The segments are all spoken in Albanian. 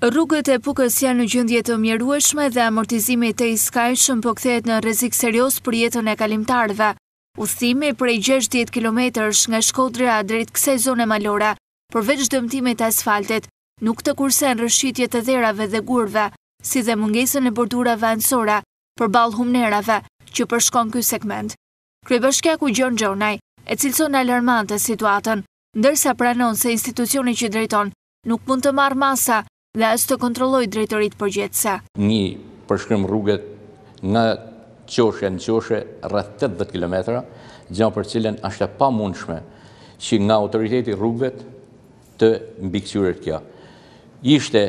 Rrugët e pukës janë në gjëndje të mjerueshme dhe amortizimi të iskajshëm po këthet në rezik serios për jetën e kalimtarve. e prej 60 km nga Shkodrëa drejt kse zone malora, përveç dëmtimit asfaltet, nuk të kursen rëshqitje të dherave dhe gurve, si dhe mungesën e bordurave ansora për balë humnerave që përshkon këj segment. Krybëshkja ku Gjon Gjonaj, e cilëson alarmante situatën, ndërsa pranon se institucioni që drejton nuk mund të marë masa dhe as të kontrolloj drejtorit përgjetëse. Një përshkrim rrugët nga qoshe në qoshe rrëth 80 km, gjë për cilën është pa mundshme që nga autoriteti rrugët të mbikësyrët kja. Ishte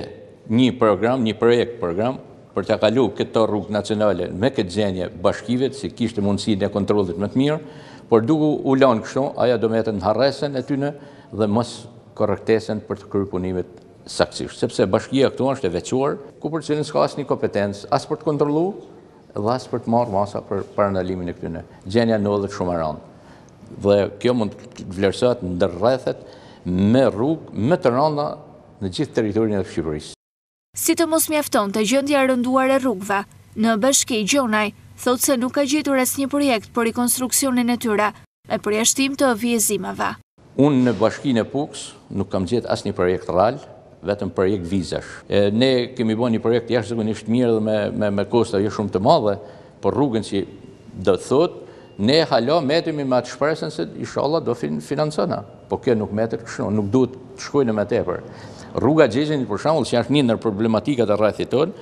një program, një projekt program, për të kalu këto rrugë nacionale me këtë zhenje bashkivit, si kishtë mundësi në kontrolit më të mirë, por duku u lanë kështu, aja do me të në harresen e tyne dhe mësë korektesen për të kërëpunimit saksisht, sepse bashkia këtu është e vequar, ku për cilin s'ka asë një kompetencë, asë për të kontrolu, dhe asë për të marë masa për parandalimin e këtune. Gjenja në dhe shumë rëndë. Dhe kjo mund të vlerësat në dërrethet me rrugë, me të rënda në gjithë teritorin e Shqipërisë. Si të mos mjefton të gjëndja rënduar e rrugëve, në bashki Gjonaj, thotë se nuk ka gjithur asë një projekt për konstruksionin e tyra, me përjashtim të vjezimave. Unë në bashkin e Puks nuk kam gjithë asë një projekt rralë, vetëm projekt vizash. Ne kemi bo një projekt jashtë zëgunisht mirë dhe me kosta jë jo shumë të madhe, por rrugën që dhe thot, ne halo metemi me atë shpresen se ishala do financona, po kjo nuk metër kështë, nuk duhet të shkojnë me tepër. Rruga gjezinit për shamull, që është një nër problematikat e rrethit ton,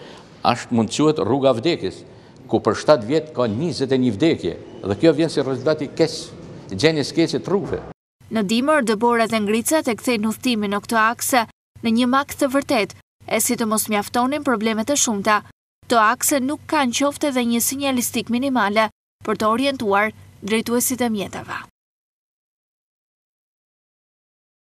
është mundësuhet rruga vdekis, ku për 7 vjetë ka 21 vdekje, dhe kjo vjenë si rezultati kesh, gjenjës keshët rrugëve. Në dimër, dëborat e ngritësat e kthejnë nëthtimi në këto akse, në një makë të vërtet, e si të mos mjaftonin problemet e shumta. Të akse nuk kanë qofte dhe një sinjalistik minimale për të orientuar drejtuesit e mjetëve.